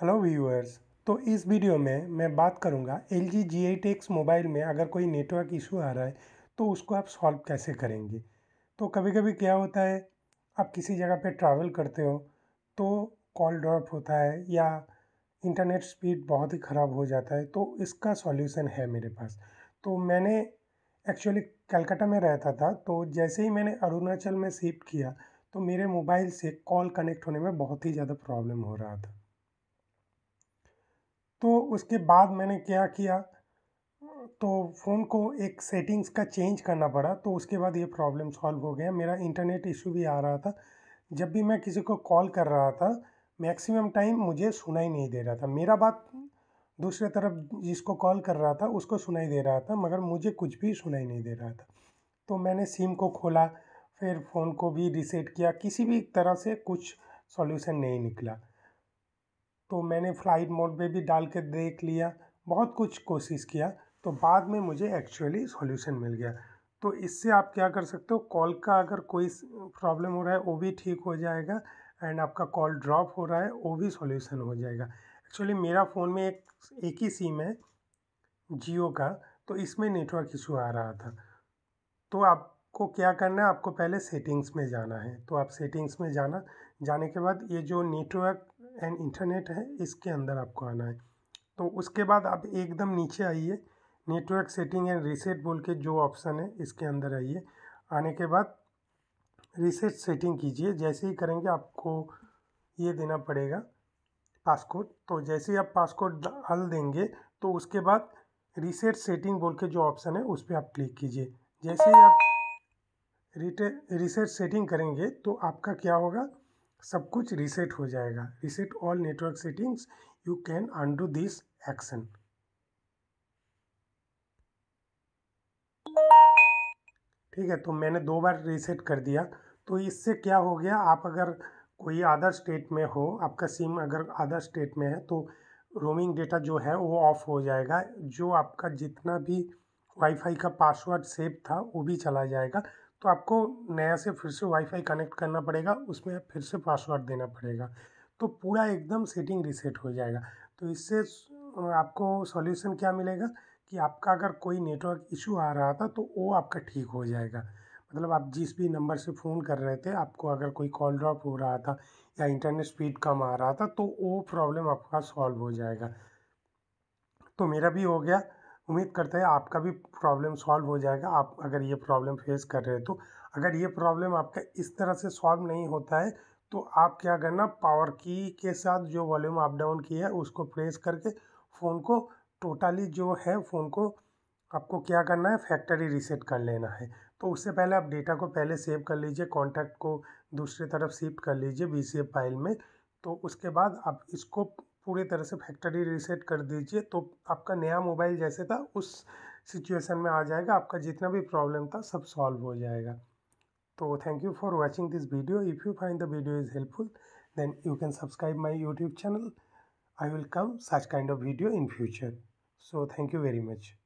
hello viewers तो इस video में मैं बात करूंगा एल जी जी आई टेक्स मोबाइल में अगर कोई नेटवर्क इशू आ रहा है तो उसको आप सॉल्व कैसे करेंगे तो कभी कभी क्या होता है आप किसी जगह पे ट्रैवल करते हो तो कॉल ड्रॉप होता है या इंटरनेट स्पीड बहुत ही ख़राब हो जाता है तो इसका सॉल्यूशन है मेरे पास तो मैंने एक्चुअली कलकत्ता में रहता था तो जैसे ही मैंने अरुणाचल में शिफ्ट किया तो मेरे मोबाइल से कॉल कनेक्ट होने में बहुत ही ज़्यादा प्रॉब्लम हो रहा था तो उसके बाद मैंने क्या किया तो फ़ोन को एक सेटिंग्स का चेंज करना पड़ा तो उसके बाद ये प्रॉब्लम सॉल्व हो गया मेरा इंटरनेट इशू भी आ रहा था जब भी मैं किसी को कॉल कर रहा था मैक्सिमम टाइम मुझे सुनाई नहीं दे रहा था मेरा बात दूसरे तरफ जिसको कॉल कर रहा था उसको सुनाई दे रहा था मगर मुझे कुछ भी सुनाई नहीं दे रहा था तो मैंने सिम को खोला फिर फ़ोन को भी रिसेट किया किसी भी तरह से कुछ सॉल्यूशन नहीं निकला तो मैंने फ्लाइट मोड पे भी डाल के देख लिया बहुत कुछ कोशिश किया तो बाद में मुझे एक्चुअली सॉल्यूशन मिल गया तो इससे आप क्या कर सकते हो कॉल का अगर कोई प्रॉब्लम हो रहा है वो भी ठीक हो जाएगा एंड आपका कॉल ड्रॉप हो रहा है वो भी सॉल्यूशन हो जाएगा एक्चुअली मेरा फ़ोन में एक एक ही सिम है जियो का तो इसमें नेटवर्क इशू आ रहा था तो आपको क्या करना है आपको पहले सेटिंग्स में जाना है तो आप सेटिंग्स में जाना जाने के बाद ये जो नेटवर्क एंड इंटरनेट है इसके अंदर आपको आना है तो उसके बाद आप एकदम नीचे आइए नेटवर्क सेटिंग एंड रीसेट बोल के जो ऑप्शन है इसके अंदर आइए आने के बाद रीसेट सेटिंग कीजिए जैसे ही करेंगे आपको ये देना पड़ेगा पासकोड तो जैसे ही आप पासकोड डाल देंगे तो उसके बाद रीसेट सेटिंग बोल के जो ऑप्शन है उस पर आप क्लिक कीजिए जैसे ही आप रीसेट सेटिंग करेंगे तो आपका क्या होगा सब कुछ रीसेट हो जाएगा reset all network settings you can undo this action ठीक है तो मैंने दो बार रीसेट कर दिया तो इससे क्या हो गया आप अगर कोई अदर स्टेट में हो आपका सिम अगर अदर स्टेट में है तो रोमिंग डेटा जो है वो ऑफ हो जाएगा जो आपका जितना भी वाईफाई का पासवर्ड सेव था वो भी चला जाएगा तो आपको नया से फिर से वाईफाई कनेक्ट करना पड़ेगा उसमें फिर से पासवर्ड देना पड़ेगा तो पूरा एकदम सेटिंग रिसेट हो जाएगा तो इससे आपको सॉल्यूशन क्या मिलेगा कि आपका अगर कोई नेटवर्क इशू आ रहा था तो वो आपका ठीक हो जाएगा मतलब आप जिस भी नंबर से फ़ोन कर रहे थे आपको अगर कोई कॉल ड्रॉप हो रहा था या इंटरनेट स्पीड कम आ रहा था तो वो प्रॉब्लम आपका सॉल्व हो जाएगा तो मेरा भी हो गया उम्मीद करते हैं आपका भी प्रॉब्लम सॉल्व हो जाएगा आप अगर ये प्रॉब्लम फेस कर रहे हो तो अगर ये प्रॉब्लम आपका इस तरह से सॉल्व नहीं होता है तो आप क्या करना पावर की के साथ जो वॉल्यूम अप डाउन की है उसको प्रेस करके फ़ोन को टोटली जो है फ़ोन को आपको क्या करना है फैक्ट्री रीसेट कर लेना है तो उससे पहले आप डेटा को पहले सेव कर लीजिए कॉन्टैक्ट को दूसरी तरफ शिफ्ट कर लीजिए बी फाइल में तो उसके बाद आप इसको पूरी तरह से फैक्ट्री रीसेट कर दीजिए तो आपका नया मोबाइल जैसे था उस सिचुएशन में आ जाएगा आपका जितना भी प्रॉब्लम था सब सॉल्व हो जाएगा तो thank you for watching this video if you find the video is helpful then you can subscribe my YouTube channel I will come such kind of video in future so thank you very much